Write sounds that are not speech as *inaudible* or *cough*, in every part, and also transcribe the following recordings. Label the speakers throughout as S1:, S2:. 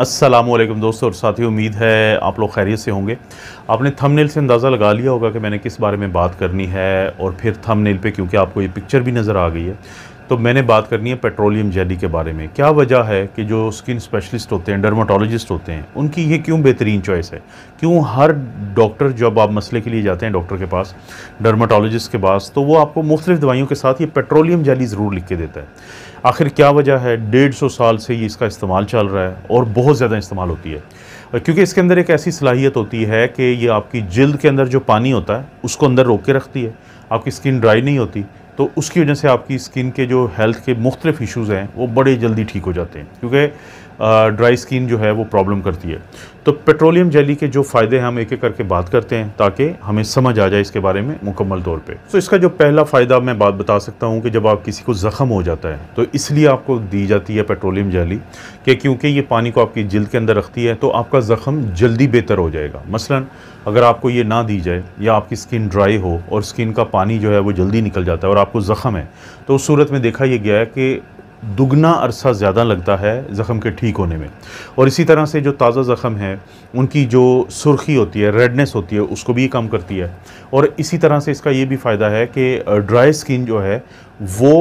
S1: अस्सलाम वालेकुम दोस्तों और साथी उम्मीद है आप लोग खैरियत से होंगे आपने थंबनेल से अंदाज़ा लगा लिया होगा कि मैंने किस बारे में बात करनी है और फिर थंबनेल पे क्योंकि आपको ये पिक्चर भी नज़र आ गई है तो मैंने बात करनी है पेट्रोलियम जेली के बारे में क्या वजह है कि जो स्किन स्पेशलिस्ट होते हैं डर्माटोलॉजिस्ट होते हैं उनकी ये क्यों बेहतरीन चॉइस है क्यों हर डॉक्टर जब आप मसले के लिए जाते हैं डॉक्टर के पास डर्माटोलॉजिस्ट के पास तो वो आपको मुख्तलिफ दवाइयों के साथ ये पेट्रोलियम जेली ज़रूर लिख के देता है आखिर क्या वजह है डेढ़ सौ साल से ये इसका इस्तेमाल चल रहा है और बहुत ज़्यादा इस्तेमाल होती है क्योंकि इसके अंदर एक ऐसी सलाहियत होती है कि ये आपकी जल्द के अंदर जो पानी होता है उसको अंदर रोक के रखती है आपकी स्किन ड्राई नहीं होती तो उसकी वजह से आपकी स्किन के जो हेल्थ के मुख्तलिफ इशूज़ हैं वो बड़े जल्दी ठीक हो जाते हैं क्योंकि ड्राई स्किन जो है वो प्रॉब्लम करती है तो पेट्रोलियम जेली के जो फ़ायदे हैं हम एक एक करके बात करते हैं ताकि हमें समझ आ जाए इसके बारे में मुकम्मल तौर पे तो इसका जो पहला फ़ायदा मैं बात बता सकता हूँ कि जब आप किसी को ज़ख़म हो जाता है तो इसलिए आपको दी जाती है पेट्रोलियम जेली कि क्योंकि ये पानी को आपकी जल्द के अंदर रखती है तो आपका ज़ख़म जल्दी बेहतर हो जाएगा मसला अगर आपको ये ना दी जाए या आपकी स्किन ड्राई हो और स्किन का पानी जो है वो जल्दी निकल जाता है और आपको ज़ख़म है तो उस सूरत में देखा यह गया है कि दुगना अरसा ज़्यादा लगता है ज़ख़म के ठीक होने में और इसी तरह से जो ताज़ा ज़ख़म है उनकी जो सुर्खी होती है रेडनेस होती है उसको भी कम करती है और इसी तरह से इसका ये भी फ़ायदा है कि ड्राई स्किन जो है वो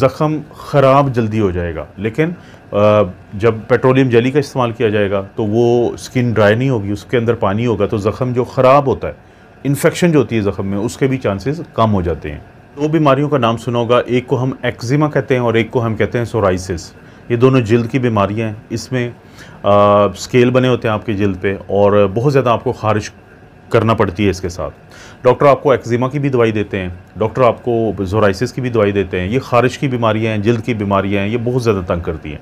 S1: ज़ख़म ख़राब जल्दी हो जाएगा लेकिन जब पेट्रोलियम जेली का इस्तेमाल किया जाएगा तो वो स्किन ड्राई नहीं होगी उसके अंदर पानी होगा तो ज़ख़म जो ख़राब होता है इन्फेक्शन जो होती है ज़ख़म में उसके भी चांसेस कम हो जाते हैं दो बीमारियों का नाम सुना होगा एक को हम एक्जिमा कहते हैं और एक को हम कहते हैं सोराइसिस ये दोनों जल्द की बीमारियाँ हैं इसमें आ, स्केल बने होते हैं आपके जल्द पे और बहुत ज़्यादा आपको खारिश करना पड़ती है इसके साथ डॉक्टर आपको एक्जिमा की भी दवाई देते हैं डॉक्टर आपको जोराइसिस की भी दवाई देते हैं ये खारिश की बीमारियाँ हैं जल्द की बीमारियाँ हैं ये बहुत ज़्यादा तंग करती हैं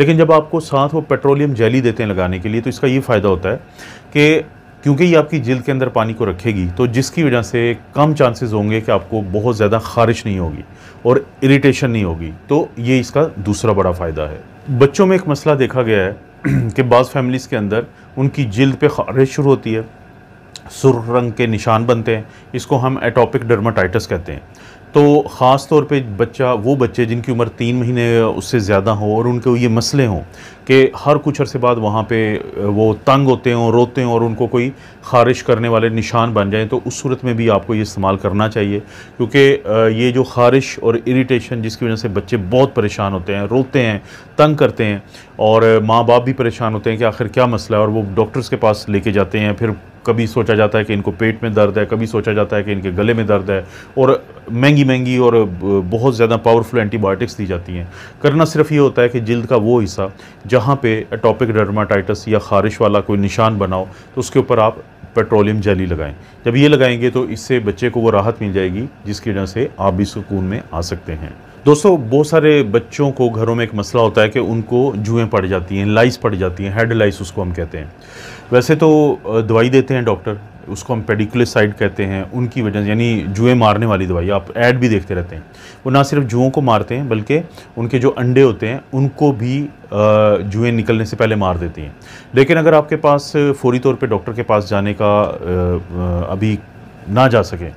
S1: लेकिन जब आपको साथ वो पेट्रोलियम जेली देते हैं लगाने के लिए तो इसका ये फ़ायदा होता है कि क्योंकि ये आपकी जिल्द के अंदर पानी को रखेगी तो जिसकी वजह से कम चांसेस होंगे कि आपको बहुत ज़्यादा खारिश नहीं होगी और इरिटेशन नहीं होगी तो ये इसका दूसरा बड़ा फ़ायदा है बच्चों में एक मसला देखा गया है *clears throat* कि बाज़ फैमिलीज़ के अंदर उनकी जिल्द पे खारिश शुरू होती है सुर रंग के निशान बनते हैं इसको हम एटॉपिक डर्माटाइटस कहते हैं तो ख़ास तौर पे बच्चा वो बच्चे जिनकी उम्र तीन महीने उससे ज़्यादा हो और उनके ये मसले हों कि हर कुछ अरसे बाद वहाँ पे वो तंग होते हों रोते हों और उनको कोई ख़ारिश करने वाले निशान बन जाएं तो उस सूरत में भी आपको ये इस्तेमाल करना चाहिए क्योंकि ये जो ख़ारिश और इरीटेशन जिसकी वजह से बच्चे बहुत परेशान होते हैं रोते हैं तंग करते हैं और माँ बाप भी परेशान होते हैं कि आखिर क्या मसला है और वो डॉक्टर्स के पास लेके जाते हैं फिर कभी सोचा जाता है कि इनको पेट में दर्द है कभी सोचा जाता है कि इनके गले में दर्द है और महंगी महंगी और बहुत ज़्यादा पावरफुल एंटीबायोटिक्स दी जाती हैं करना सिर्फ ये होता है कि जल्द का वो हिस्सा जहाँ पे अटोपिक डर्माटाइटस या खारिश वाला कोई निशान बनाओ तो उसके ऊपर आप पेट्रोलियम जेली लगाएं जब ये लगाएंगे तो इससे बच्चे को वो राहत मिल जाएगी जिसकी वजह से आप भी सुकून में आ सकते हैं दोस्तों बहुत सारे बच्चों को घरों में एक मसला होता है कि उनको जुएँ पड़ जाती हैं लाइस पड़ जाती हैं हेड लाइस उसको हम कहते हैं वैसे तो दवाई देते हैं डॉक्टर उसको हम पेडिकुलसाइड कहते हैं उनकी वजह से यानी जुएँ मारने वाली दवाई आप ऐड भी देखते रहते हैं वो ना सिर्फ जुओं को मारते हैं बल्कि उनके जो अंडे होते हैं उनको भी जुएँ निकलने से पहले मार देती हैं लेकिन अगर आपके पास फौरी तौर पे डॉक्टर के पास जाने का अभी ना जा सके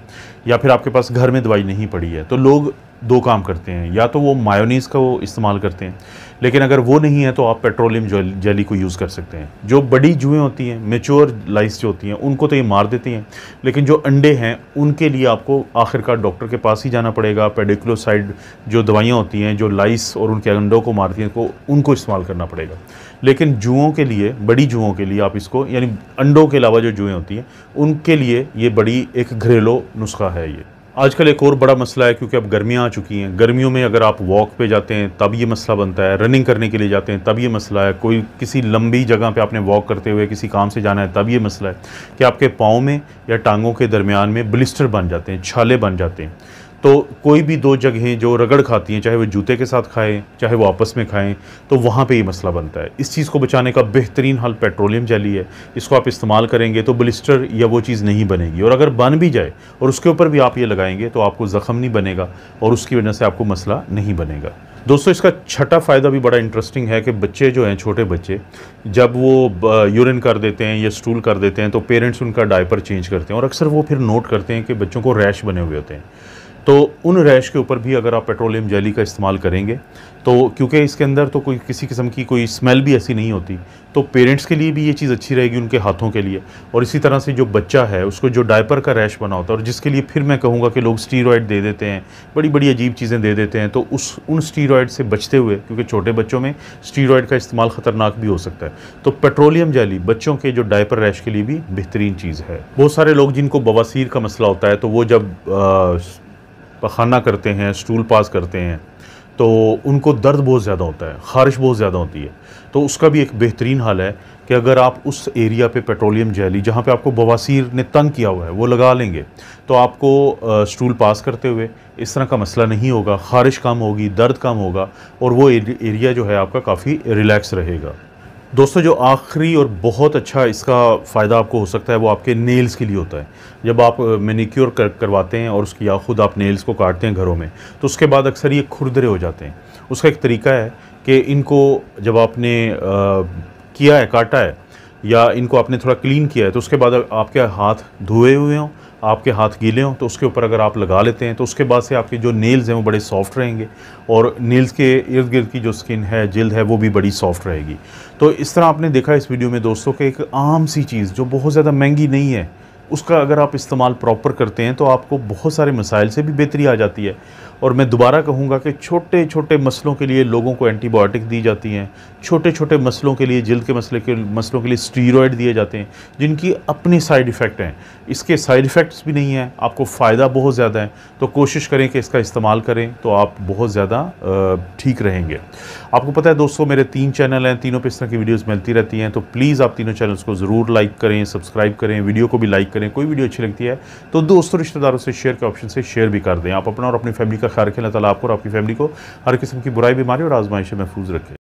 S1: या फिर आपके पास घर में दवाई नहीं पड़ी है तो लोग दो काम करते हैं या तो वो मायोनीस का वो इस्तेमाल करते हैं लेकिन अगर वो नहीं है तो आप पेट्रोलियम जेली को यूज़ कर सकते हैं जो बड़ी जुएँ होती हैं मेच्योर लाइस जो होती हैं उनको तो ये मार देती हैं लेकिन जो अंडे हैं उनके लिए आपको आखिरकार डॉक्टर के पास ही जाना पड़ेगा पेडिकुलोसाइड जो दवाइयाँ होती हैं जो लाइस और उनके अंडों को मारती हैं को उनको इस्तेमाल करना पड़ेगा लेकिन जुओं के लिए बड़ी जुओं के लिए आप इसको यानी अंडों के अलावा जो जुएँ होती हैं उनके लिए ये बड़ी एक घरेलू नुस्खा है ये आजकल एक और बड़ा मसला है क्योंकि अब गर्मियाँ आ चुकी हैं गर्मियों में अगर आप वॉक पे जाते हैं तब ये मसला बनता है रनिंग करने के लिए जाते हैं तब ये मसला है कोई किसी लंबी जगह पे आपने वॉक करते हुए किसी काम से जाना है तब ये मसला है कि आपके पाँव में या टांगों के दरमियान में ब्लिस्टर बन जाते हैं छाले बन जाते हैं तो कोई भी दो जगहें जो रगड़ खाती हैं चाहे वो जूते के साथ खाएं चाहे वो आपस में खाएं तो वहाँ पे ये मसला बनता है इस चीज़ को बचाने का बेहतरीन हल पेट्रोलियम जैली है इसको आप इस्तेमाल करेंगे तो ब्लिस्टर या वो चीज़ नहीं बनेगी और अगर बन भी जाए और उसके ऊपर भी आप ये लगाएंगे तो आपको ज़ख़म नहीं बनेगा और उसकी वजह से आपको मसला नहीं बनेगा दोस्तों इसका छठा फ़ायदा भी बड़ा इंटरेस्टिंग है कि बच्चे जो हैं छोटे बच्चे जब वो यूरिन कर देते हैं या स्टूल कर देते हैं तो पेरेंट्स उनका डायपर चेंज करते हैं और अक्सर वो फिर नोट करते हैं कि बच्चों को रैश बने हुए होते हैं तो उन रैश के ऊपर भी अगर आप पेट्रोलियम जेली का इस्तेमाल करेंगे तो क्योंकि इसके अंदर तो कोई किसी किस्म की कोई स्मेल भी ऐसी नहीं होती तो पेरेंट्स के लिए भी ये चीज़ अच्छी रहेगी उनके हाथों के लिए और इसी तरह से जो बच्चा है उसको जो डायपर का रैश बना होता है और जिसके लिए फिर मैं कहूँगा कि लोग स्टीरॉयड दे देते हैं बड़ी बड़ी अजीब चीज़ें दे देते हैं तो उस उन स्टीरॉयड से बचते हुए क्योंकि छोटे बच्चों में स्टीरॉयड का इस्तेमाल ख़तरनाक भी हो सकता है तो पेट्रोलियम जाली बच्चों के जो डायपर रैश के लिए भी बेहतरीन चीज़ है बहुत सारे लोग जिनको बवासीर का मसला होता है तो वो जब पखाना करते हैं स्टूल पास करते हैं तो उनको दर्द बहुत ज़्यादा होता है खारिश बहुत ज़्यादा होती है तो उसका भी एक बेहतरीन हाल है कि अगर आप उस एरिया पे पेट्रोलियम जैली जहाँ पे आपको बवासीर ने तंग किया हुआ है वो लगा लेंगे तो आपको स्टूल पास करते हुए इस तरह का मसला नहीं होगा खारिश कम होगी दर्द कम होगा और वो एरिया जो है आपका काफ़ी रिलैक्स रहेगा दोस्तों जो आखिरी और बहुत अच्छा इसका फ़ायदा आपको हो सकता है वो आपके नेल्स के लिए होता है जब आप मेनिक्योर कर, करवाते हैं और उसकी या खुद आप नेल्स को काटते हैं घरों में तो उसके बाद अक्सर ये खुरदरे हो जाते हैं उसका एक तरीका है कि इनको जब आपने आ, किया है काटा है या इनको आपने थोड़ा क्लीन किया है तो उसके बाद आपके हाथ धोए हुए हों आपके हाथ गीले हों तो उसके ऊपर अगर आप लगा लेते हैं तो उसके बाद से आपके जो नेल्स हैं वो बड़े सॉफ्ट रहेंगे और नेल्स के इर्द गिर्द की जो स्किन है जल्द है वो भी बड़ी सॉफ्ट रहेगी तो इस तरह आपने देखा इस वीडियो में दोस्तों कि एक आम सी चीज़ जो बहुत ज़्यादा महंगी नहीं है उसका अगर आप इस्तेमाल प्रॉपर करते हैं तो आपको बहुत सारे मसाइल से भी बेहतरी आ जाती है और मैं दोबारा कहूँगा कि छोटे छोटे मसलों के लिए लोगों को एंटीबायोटिक दी जाती हैं छोटे छोटे मसलों के लिए जल्द के मसले के मसलों के लिए स्टीरोड दिए जाते हैं जिनकी अपने साइड इफ़ेक्ट हैं इसके साइड इफ़ेक्ट्स भी नहीं हैं आपको फ़ायदा बहुत ज़्यादा है तो कोशिश करें कि इसका इस्तेमाल करें तो आप बहुत ज़्यादा ठीक रहेंगे आपको पता है दोस्तों मेरे तीन चैनल हैं तीनों पर इस तरह की वीडियोज़ मिलती रहती हैं तो प्लीज़ आप तीनों चैनल्स को ज़रूर लाइक करें सब्सक्राइब करें वीडियो को भी लाइक करें करें कोई वीडियो अच्छी लगती है तो दोस्तों रिश्तेदारों से शेयर के ऑप्शन से शेयर भी कर दें आप अपना और अपनी फैमिली का ख्याल रखें अल्लाह ताला आपको और आपकी फैमिली को हर किस्म की बुराई बीमारी और आजमाइश महफूज रखें